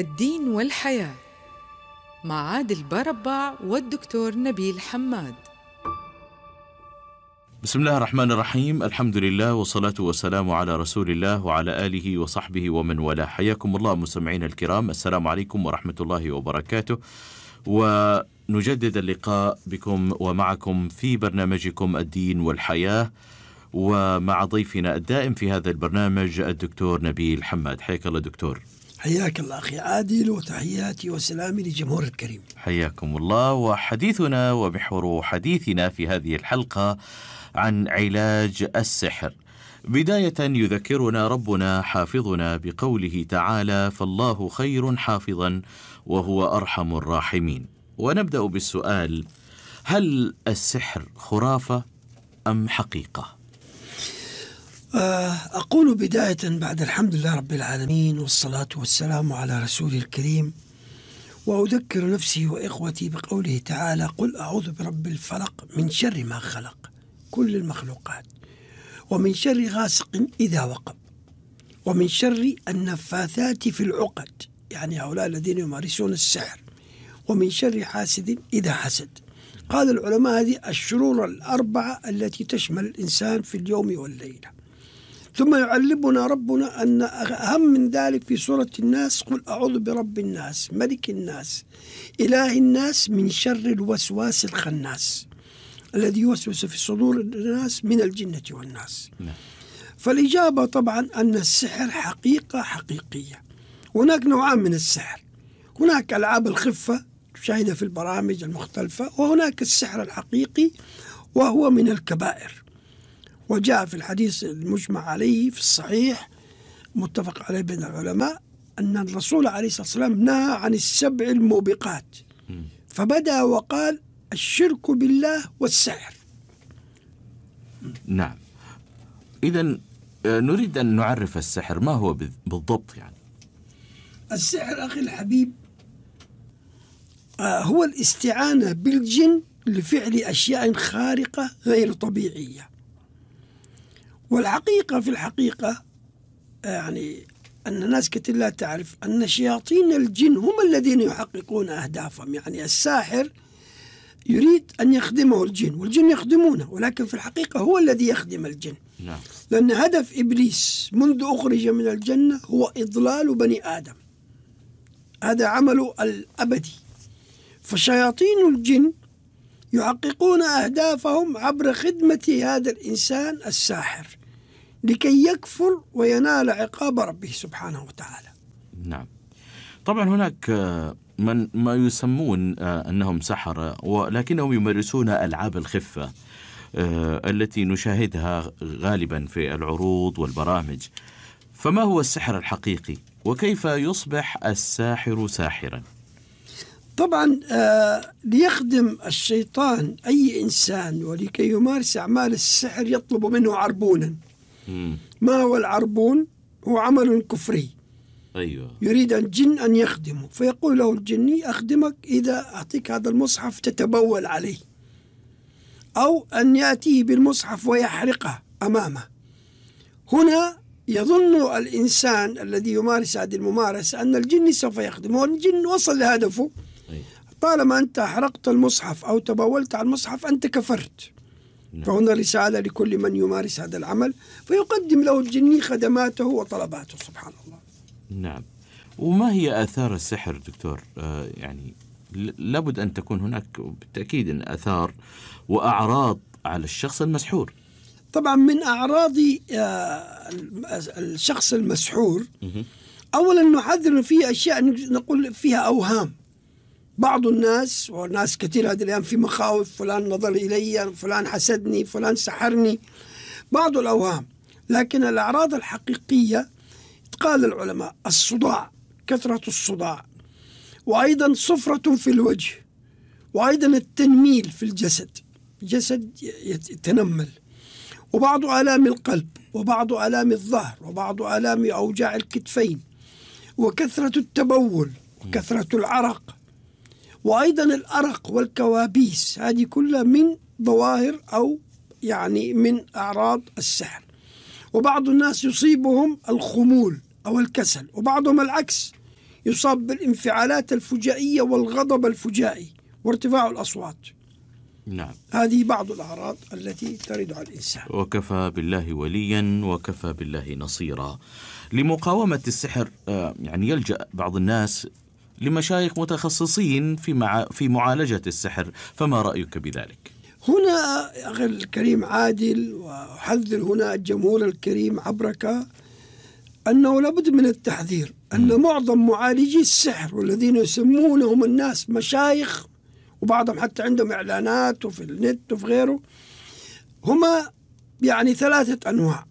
الدين والحياة مع عادل بربع والدكتور نبيل حماد بسم الله الرحمن الرحيم الحمد لله والصلاة والسلام على رسول الله وعلى آله وصحبه ومن والاه حياكم الله مستمعينا الكرام السلام عليكم ورحمة الله وبركاته ونجدد اللقاء بكم ومعكم في برنامجكم الدين والحياه ومع ضيفنا الدائم في هذا البرنامج الدكتور نبيل حماد حياك الله دكتور حياك الله أخي عادل وتحياتي وسلامي لجمهور الكريم حياكم الله وحديثنا ومحور حديثنا في هذه الحلقة عن علاج السحر بداية يذكرنا ربنا حافظنا بقوله تعالى فالله خير حافظا وهو أرحم الراحمين ونبدأ بالسؤال هل السحر خرافة أم حقيقة؟ آه، أقول بداية بعد الحمد لله رب العالمين والصلاة والسلام على رسول الكريم وأذكر نفسي وإخوتي بقوله تعالى قل أعوذ برب الفلق من شر ما خلق كل المخلوقات ومن شر غاسق إذا وقب ومن شر النفاثات في العقد يعني هؤلاء الذين يمارسون السحر ومن شر حاسد إذا حسد قال العلماء هذه الشرور الأربعة التي تشمل الإنسان في اليوم والليلة ثم يعلمنا ربنا أن أهم من ذلك في سورة الناس قل أعوذ برب الناس ملك الناس إله الناس من شر الوسواس الخناس الذي يوسوس في صدور الناس من الجنة والناس نعم. فالإجابة طبعا أن السحر حقيقة حقيقية هناك نوعان من السحر هناك ألعاب الخفة تشاهدها في البرامج المختلفة وهناك السحر الحقيقي وهو من الكبائر وجاء في الحديث المجمع عليه في الصحيح متفق عليه بين العلماء أن الرسول عليه الصلاة والسلام نهى عن السبع الموبقات فبدأ وقال الشرك بالله والسحر نعم إذا آه، نريد أن نعرف السحر ما هو بالضبط يعني السحر أخي الحبيب آه، هو الاستعانة بالجن لفعل أشياء خارقة غير طبيعية والحقيقة في الحقيقة آه، يعني أن ناس كثير لا تعرف أن شياطين الجن هم الذين يحققون أهدافهم يعني الساحر يريد أن يخدمه الجن والجن يخدمونه ولكن في الحقيقة هو الذي يخدم الجن نعم. لأن هدف إبليس منذ أخرج من الجنة هو إضلال بني آدم هذا عمله الأبدي فشياطين الجن يحققون أهدافهم عبر خدمة هذا الإنسان الساحر لكي يكفر وينال عقاب ربه سبحانه وتعالى نعم طبعا هناك آه، من ما يسمون آه، أنهم سحرة ولكنهم يمارسون ألعاب الخفة آه، التي نشاهدها غالبا في العروض والبرامج فما هو السحر الحقيقي وكيف يصبح الساحر ساحرا طبعا ليخدم الشيطان أي إنسان ولكي يمارس أعمال السحر يطلب منه عربونا ما هو العربون هو عمل كفري أيوة. يريد الجن أن يخدمه فيقول له الجني أخدمك إذا أعطيك هذا المصحف تتبول عليه أو أن يأتيه بالمصحف ويحرقه أمامه هنا يظن الإنسان الذي يمارس هذه الممارسة أن الجن سوف يخدمه الجن وصل لهدفه أيوة. طالما أنت حرقت المصحف أو تبولت على المصحف أنت كفرت نعم. فهنا رسالة لكل من يمارس هذا العمل فيقدم له الجني خدماته وطلباته سبحان الله نعم وما هي آثار السحر دكتور آه يعني لابد أن تكون هناك بالتأكيد آثار وأعراض على الشخص المسحور طبعا من أعراض آه الشخص المسحور أولا نحذر فيه أشياء نقول فيها أوهام بعض الناس والناس كثير هذه الأيام في مخاوف فلان نظر إلي فلان حسدني فلان سحرني بعض الأوهام لكن الأعراض الحقيقية قال العلماء الصداع كثرة الصداع وأيضا صفرة في الوجه وأيضا التنميل في الجسد الجسد يتنمل وبعض آلام القلب وبعض آلام الظهر وبعض آلام أوجاع الكتفين وكثرة التبول وكثرة العرق وأيضا الأرق والكوابيس هذه كلها من ظواهر أو يعني من أعراض السحر وبعض الناس يصيبهم الخمول أو الكسل وبعضهم العكس يصاب بالانفعالات الفجائية والغضب الفجائي وارتفاع الأصوات نعم هذه بعض الأعراض التي ترد على الإنسان وكفى بالله وليا وكفى بالله نصيرا لمقاومة السحر آه، يعني يلجأ بعض الناس لمشايخ متخصصين في, مع... في معالجة السحر فما رأيك بذلك؟ هنا أخي الكريم عادل وأحذر هنا الجمهور الكريم عبرك أنه لابد من التحذير أن معظم معالجي السحر والذين يسمونهم الناس مشايخ وبعضهم حتى عندهم إعلانات وفي النت وفي غيره هما يعني ثلاثة أنواع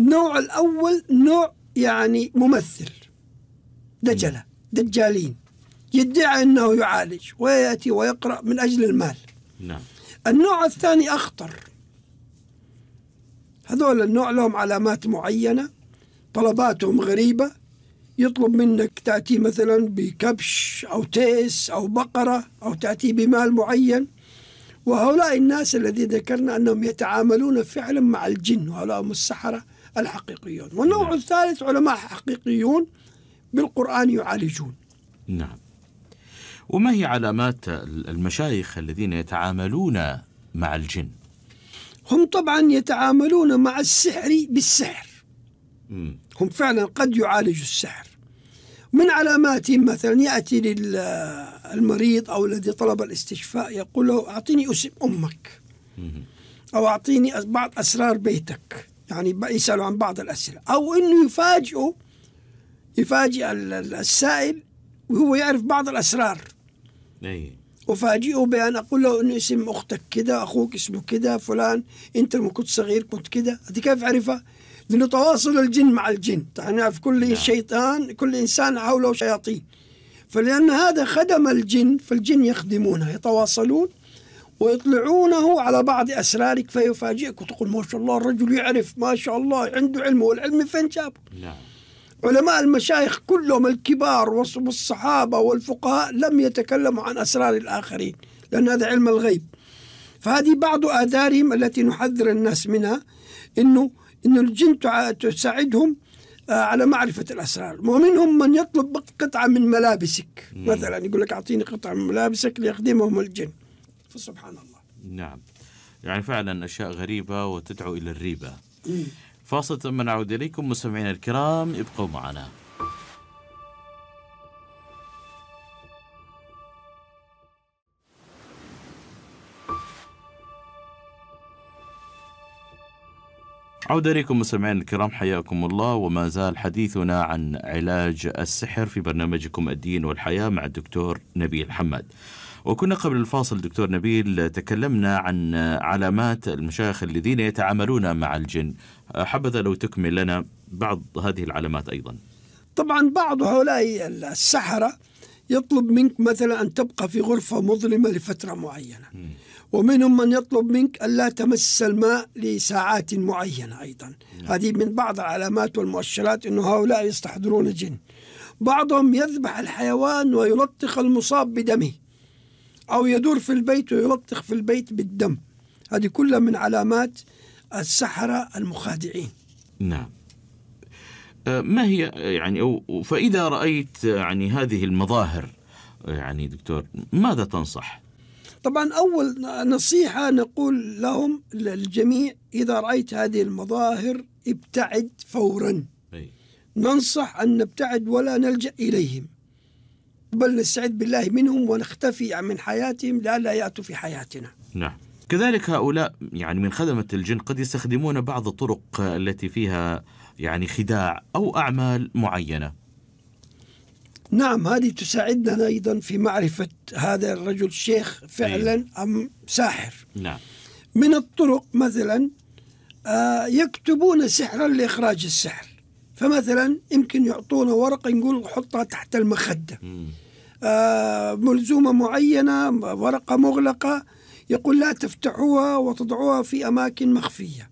النوع الأول نوع يعني ممثل دجلة دجالين يدعي أنه يعالج ويأتي ويقرأ من أجل المال نعم. النوع الثاني أخطر هذول النوع لهم علامات معينة طلباتهم غريبة يطلب منك تأتي مثلا بكبش أو تيس أو بقرة أو تأتي بمال معين وهؤلاء الناس الذين ذكرنا أنهم يتعاملون فعلا مع الجن وهؤلاء هم السحرة الحقيقيون والنوع نعم. الثالث علماء حقيقيون بالقرآن يعالجون نعم وما هي علامات المشايخ الذين يتعاملون مع الجن هم طبعا يتعاملون مع السحر بالسحر م. هم فعلا قد يعالجوا السحر من علاماتهم مثلا يأتي للمريض أو الذي طلب الاستشفاء يقول له أعطيني اسم أمك أو أعطيني بعض أسرار بيتك يعني يسألوا عن بعض الأسئلة أو أنه يفاجئه يفاجئ السائل وهو يعرف بعض الأسرار أي. أفاجئه بأن أقول له إنه اسم أختك كذا أخوك اسمه كذا فلان أنت لما كنت صغير كنت كذا هذه كيف عرفها؟ لأنه تواصل الجن مع الجن احنا يعني في كل نعم. شيطان كل إنسان حوله شياطين فلأن هذا خدم الجن فالجن يخدمونه يتواصلون ويطلعونه على بعض أسرارك فيفاجئك وتقول ما شاء الله الرجل يعرف ما شاء الله عنده علم والعلم فين جابه نعم علماء المشايخ كلهم الكبار والصحابة والفقهاء لم يتكلموا عن أسرار الآخرين لأن هذا علم الغيب فهذه بعض آثارهم التي نحذر الناس منها أنه أن الجن تساعدهم آه، على معرفة الأسرار ومنهم من يطلب قطعة من ملابسك مثلا يقول لك أعطيني قطعة من ملابسك ليخدمهم الجن فسبحان الله نعم يعني فعلا أشياء غريبة وتدعو إلى الريبة فاصل ثم نعود إليكم مستمعينا الكرام ابقوا معنا عودة إليكم مستمعينا الكرام حياكم الله وما زال حديثنا عن علاج السحر في برنامجكم الدين والحياة مع الدكتور نبيل حمد وكنا قبل الفاصل دكتور نبيل تكلمنا عن علامات المشايخ الذين يتعاملون مع الجن حبذا لو تكمل لنا بعض هذه العلامات أيضا طبعا بعض هؤلاء السحرة يطلب منك مثلا أن تبقى في غرفة مظلمة لفترة معينة ومنهم من يطلب منك ألا تمس الماء لساعات معينة أيضا نعم. هذه من بعض العلامات والمؤشرات أن هؤلاء يستحضرون الجن بعضهم يذبح الحيوان ويلطخ المصاب بدمه أو يدور في البيت ويلطخ في البيت بالدم هذه كلها من علامات السحرة المخادعين نعم أه، ما هي يعني فإذا رأيت يعني هذه المظاهر يعني دكتور ماذا تنصح؟ طبعا أول نصيحة نقول لهم للجميع إذا رأيت هذه المظاهر ابتعد فورا أي. ننصح أن نبتعد ولا نلجأ إليهم بل نستعذ بالله منهم ونختفي من حياتهم لئلا يأتوا في حياتنا نعم كذلك هؤلاء يعني من خدمة الجن قد يستخدمون بعض الطرق التي فيها يعني خداع أو أعمال معينة نعم هذه تساعدنا أيضا في معرفة هذا الرجل الشيخ فعلا إيه. أم ساحر نعم من الطرق مثلا آه، يكتبون سحرا لإخراج السحر فمثلا يمكن يعطونا ورقة نقول حطها تحت المخدة مم. آه، ملزومة معينة ورقة مغلقة يقول لا تفتحوها وتضعوها في أماكن مخفية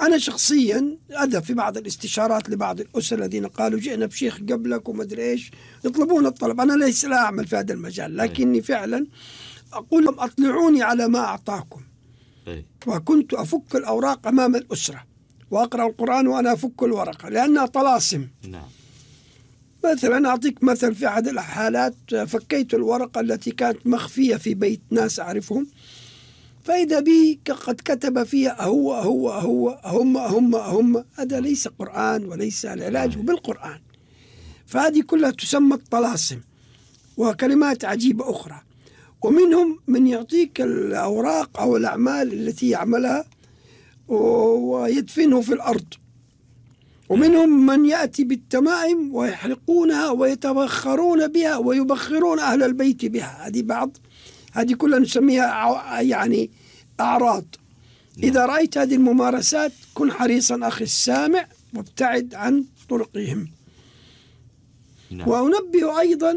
أنا شخصيا أذهب في بعض الاستشارات لبعض الأسر الذين قالوا جئنا بشيخ قبلك ومدري إيش يطلبون الطلب أنا ليس لا أعمل في هذا المجال إيه. لكني فعلا أقول لهم أطلعوني على ما أعطاكم إيه. وكنت أفك الأوراق أمام الأسرة وأقرأ القرآن وأنا أفك الورقة لأنها طلاسم نعم مثلا أعطيك مثل في أحد الحالات فكيت الورقة التي كانت مخفية في بيت ناس أعرفهم فإذا بي قد كتب فيها هو هو هو هم هم هم هذا ليس قرآن وليس العلاج بالقرآن فهذه كلها تسمى الطلاسم وكلمات عجيبة أخرى ومنهم من يعطيك الأوراق أو الأعمال التي يعملها ويدفنه في الأرض ومنهم من يأتي بالتمائم ويحرقونها ويتبخرون بها ويبخرون أهل البيت بها هذه بعض هذه كلها نسميها يعني أعراض نعم. إذا رأيت هذه الممارسات كن حريصا أخي السامع وابتعد عن طرقهم نعم. وأنبه أيضا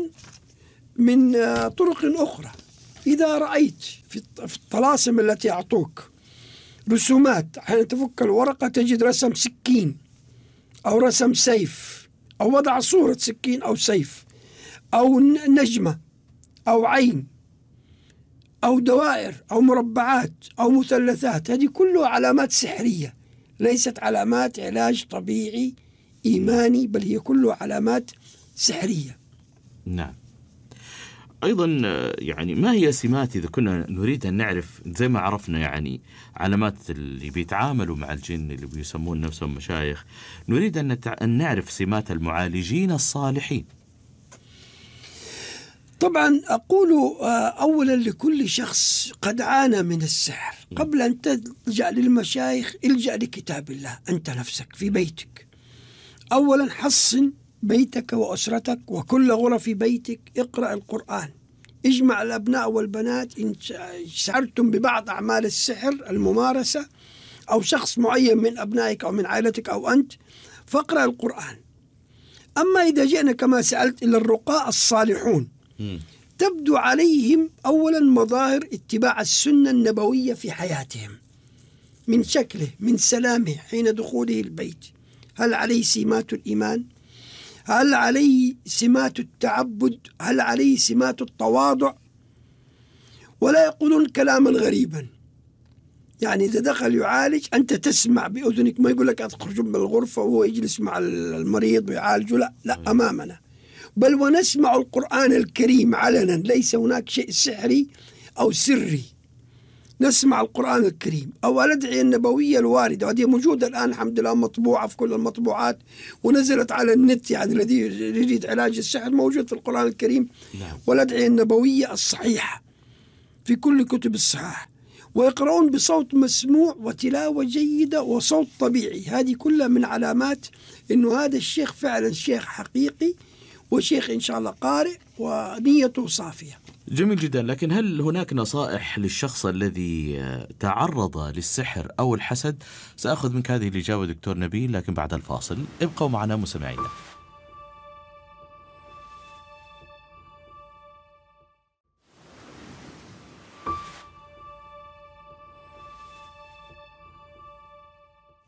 من آه، طرق أخرى إذا رأيت في الطلاسم التي أعطوك رسومات حين تفك الورقة تجد رسم سكين أو رسم سيف أو وضع صورة سكين أو سيف أو نجمة أو عين أو دوائر أو مربعات أو مثلثات هذه كلها علامات سحرية ليست علامات علاج طبيعي إيماني بل هي كلها علامات سحرية نعم ايضا يعني ما هي سمات اذا كنا نريد ان نعرف زي ما عرفنا يعني علامات اللي بيتعاملوا مع الجن اللي بيسمون نفسهم مشايخ نريد ان, أن نعرف سمات المعالجين الصالحين طبعا اقول آه، اولا لكل شخص قد عانى من السحر قبل ان تلجا للمشايخ الجا لكتاب الله انت نفسك في بيتك اولا حصن بيتك وأسرتك وكل غرف بيتك اقرأ القرآن اجمع الأبناء والبنات إن شعرتم ببعض أعمال السحر الممارسة أو شخص معين من أبنائك أو من عائلتك أو أنت فاقرأ القرآن أما إذا جئنا كما سألت إلى الرقاء الصالحون تبدو عليهم أولا مظاهر اتباع السنة النبوية في حياتهم من شكله من سلامه حين دخوله البيت هل عليه سمات الإيمان هل عليه سمات التعبد هل عليه سمات التواضع ولا يقولون كلاما غريبا يعني إذا دخل يعالج أنت تسمع بأذنك ما يقول لك أخرج من الغرفة وهو يجلس مع المريض ويعالجه لا لا أمامنا بل ونسمع القرآن الكريم علنا ليس هناك شيء سحري أو سري نسمع القرآن الكريم أو الأدعية النبوية الواردة وهذه موجودة الآن الحمد لله مطبوعة في كل المطبوعات ونزلت على النت يعني الذي يريد علاج السحر موجود في القرآن الكريم نعم. والأدعية النبوية الصحيحة في كل كتب الصحاح ويقرؤون بصوت مسموع وتلاوة جيدة وصوت طبيعي هذه كلها من علامات أنه هذا الشيخ فعلا شيخ حقيقي وشيخ إن شاء الله قارئ ونيته صافية جميل جدا لكن هل هناك نصائح للشخص الذي آه، تعرض للسحر أو الحسد سأخذ منك هذه الإجابة دكتور نبيل لكن بعد الفاصل ابقوا معنا مستمعينا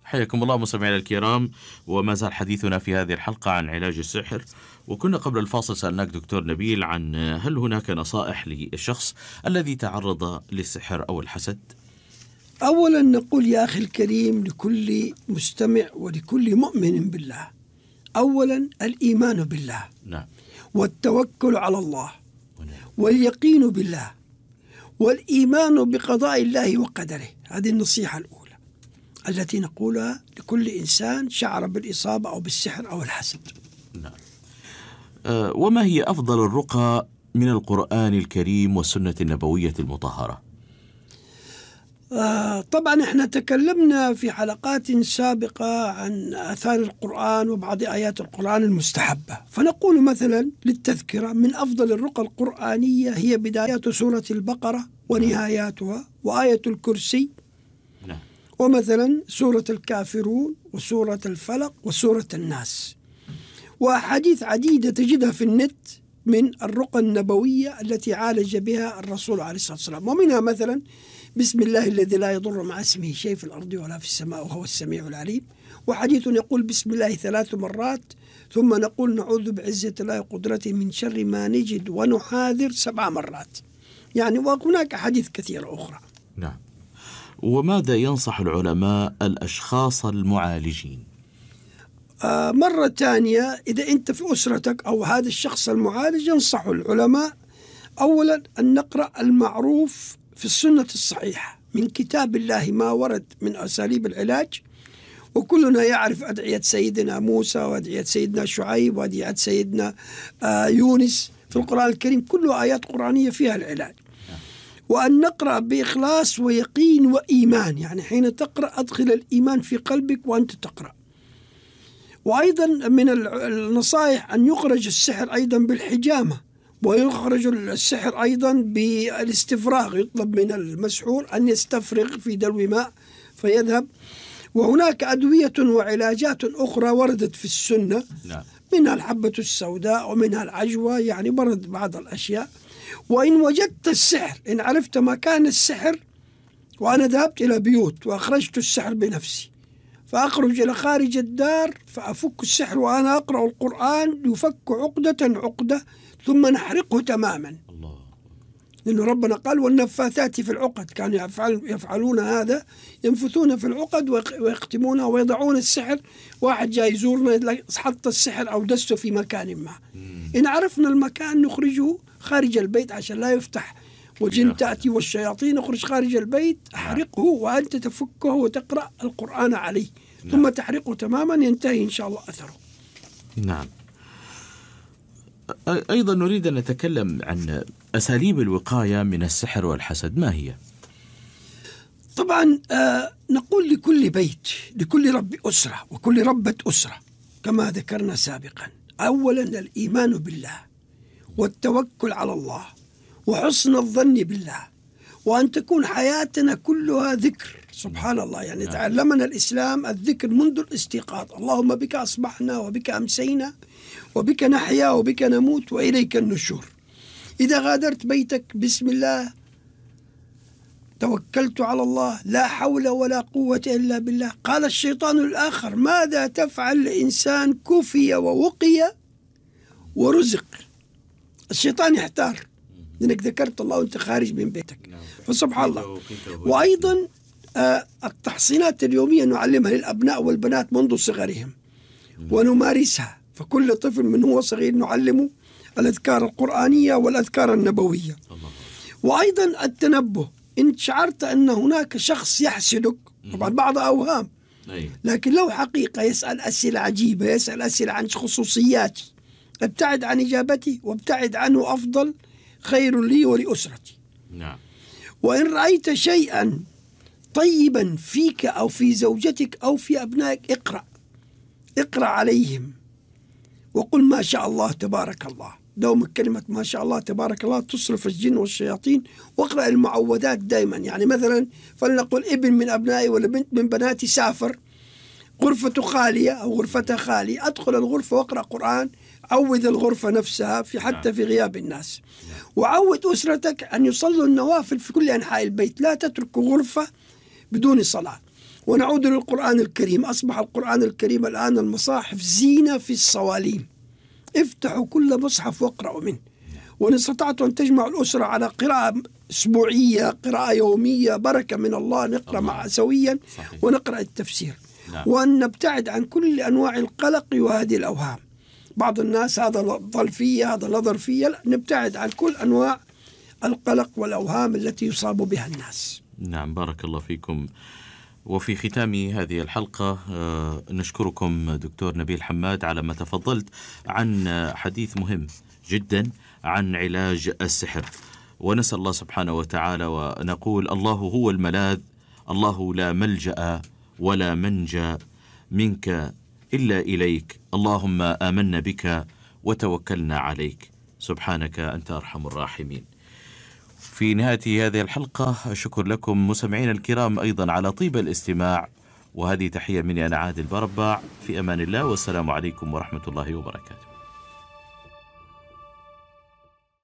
حياكم الله مستمعينا الكرام وما زال حديثنا في هذه الحلقة عن علاج السحر وكنا قبل الفاصل سألناك دكتور نبيل عن هل هناك نصائح للشخص الذي تعرض للسحر أو الحسد؟ أولا نقول يا أخي الكريم لكل مستمع ولكل مؤمن بالله أولا الإيمان بالله نعم. والتوكل على الله واليقين بالله والإيمان بقضاء الله وقدره هذه النصيحة الأولى التي نقولها لكل إنسان شعر بالإصابة أو بالسحر أو الحسد نعم. آه، وما هي أفضل الرقى من القرآن الكريم والسنة النبوية المطهرة؟ آه، طبعا احنا تكلمنا في حلقات سابقة عن آثار القرآن وبعض آيات القرآن المستحبة فنقول مثلا للتذكرة من أفضل الرقى القرآنية هي بدايات سورة البقرة ونهاياتها وآية الكرسي ومثلا سورة الكافرون وسورة الفلق وسورة الناس وأحاديث عديدة تجدها في النت من الرقى النبوية التي عالج بها الرسول عليه الصلاة والسلام ومنها مثلا بسم الله الذي لا يضر مع اسمه شيء في الأرض ولا في السماء وهو السميع العليم وحديث يقول بسم الله ثلاث مرات ثم نقول نعوذ بعزة الله وقدرته من شر ما نجد ونحاذر سبع مرات يعني وهناك أحاديث كثيرة أخرى نعم وماذا ينصح العلماء الأشخاص المعالجين؟ آه مرة ثانية إذا أنت في أسرتك أو هذا الشخص المعالج ينصح العلماء أولا أن نقرأ المعروف في السنة الصحيحة من كتاب الله ما ورد من أساليب العلاج وكلنا يعرف أدعية سيدنا موسى وأدعية سيدنا شعيب وأدعية سيدنا آه، يونس في القرآن الكريم كله آيات قرآنية فيها العلاج وأن نقرأ بإخلاص ويقين وإيمان يعني حين تقرأ أدخل الإيمان في قلبك وأنت تقرأ وأيضا من النصائح أن يخرج السحر أيضا بالحجامة ويخرج السحر أيضا بالاستفراغ يطلب من المسحور أن يستفرغ في دلو ماء فيذهب وهناك أدوية وعلاجات أخرى وردت في السنة نعم. منها الحبة السوداء ومنها العجوة يعني برد بعض الأشياء وإن وجدت السحر إن عرفت مكان السحر وأنا ذهبت إلى بيوت وأخرجت السحر بنفسي فأخرج إلى خارج الدار فأفك السحر وأنا أقرأ القرآن يفك عقدة عقدة ثم نحرقه تماما الله. لأنه ربنا قال والنفاثات في العقد كانوا يفعل يفعلون هذا ينفثون في العقد ويختمونها ويضعون السحر واحد جاي يزورنا حط السحر أو دسته في مكان ما إن عرفنا المكان نخرجه خارج البيت عشان لا يفتح وجن نعم. تأتي والشياطين اخرج خارج البيت نعم. احرقه وأنت تفكه وتقرأ القرآن عليه نعم. ثم تحرقه تماما ينتهي إن شاء الله أثره نعم أيضا نريد أن نتكلم عن أساليب الوقاية من السحر والحسد ما هي؟ طبعا آه نقول لكل بيت لكل رب أسرة وكل ربة أسرة كما ذكرنا سابقا أولا الإيمان بالله والتوكل على الله وحسن الظن بالله وأن تكون حياتنا كلها ذكر سبحان الله يعني نعم. تعلمنا الإسلام الذكر منذ الاستيقاظ اللهم بك أصبحنا وبك أمسينا وبك نحيا وبك نموت وإليك النشور إذا غادرت بيتك بسم الله توكلت على الله لا حول ولا قوة إلا بالله قال الشيطان الآخر ماذا تفعل لإنسان كفي ووقي ورزق الشيطان يحتار لأنك ذكرت الله وأنت خارج من بيتك نعم. فسبحان الله وأيضا آه، التحصينات اليومية نعلمها للأبناء والبنات منذ صغرهم ونمارسها فكل طفل من هو صغير نعلمه الأذكار القرآنية والأذكار النبوية وأيضا التنبه إن شعرت أن هناك شخص يحسدك طبعا بعض أوهام لكن لو حقيقة يسأل أسئلة عجيبة يسأل أسئلة عن خصوصياتي ابتعد عن إجابته وابتعد عنه أفضل خير لي ولأسرتي نعم وإن رأيت شيئا طيبا فيك أو في زوجتك أو في أبنائك اقرأ اقرأ عليهم وقل ما شاء الله تبارك الله دوم كلمة ما شاء الله تبارك الله تصرف الجن والشياطين واقرأ المعوذات دائما يعني مثلا فلنقل ابن من أبنائي ولا بنت من بناتي سافر غرفة خالية أو غرفتها خالية أدخل الغرفة وأقرأ قرآن عود الغرفة نفسها في حتى نعم. في غياب الناس وعود أسرتك أن يصلوا النوافل في كل أنحاء البيت لا تتركوا غرفة بدون صلاة ونعود للقرآن الكريم أصبح القرآن الكريم الآن المصاحف زينة في الصواليم افتحوا كل مصحف واقرأوا منه وإن استطعت أن تجمع الأسرة على قراءة أسبوعية قراءة يومية بركة من الله نقرأ الله. مع سويا صحيح. ونقرأ التفسير نعم. وأن نبتعد عن كل أنواع القلق وهذه الأوهام بعض الناس هذا ظل ظلفية هذا نظر ظرفية لا نبتعد عن كل أنواع القلق والأوهام التي يصاب بها الناس نعم بارك الله فيكم وفي ختام هذه الحلقة آه، نشكركم دكتور نبيل حماد على ما تفضلت عن حديث مهم جدا عن علاج السحر ونسأل الله سبحانه وتعالى ونقول الله هو الملاذ الله لا ملجأ ولا منجا منك إلا إليك اللهم آمنا بك وتوكلنا عليك سبحانك أنت أرحم الراحمين في نهاية هذه الحلقة شكر لكم مستمعينا الكرام أيضا على طيب الاستماع وهذه تحية مني أنا عادل بربع في أمان الله والسلام عليكم ورحمة الله وبركاته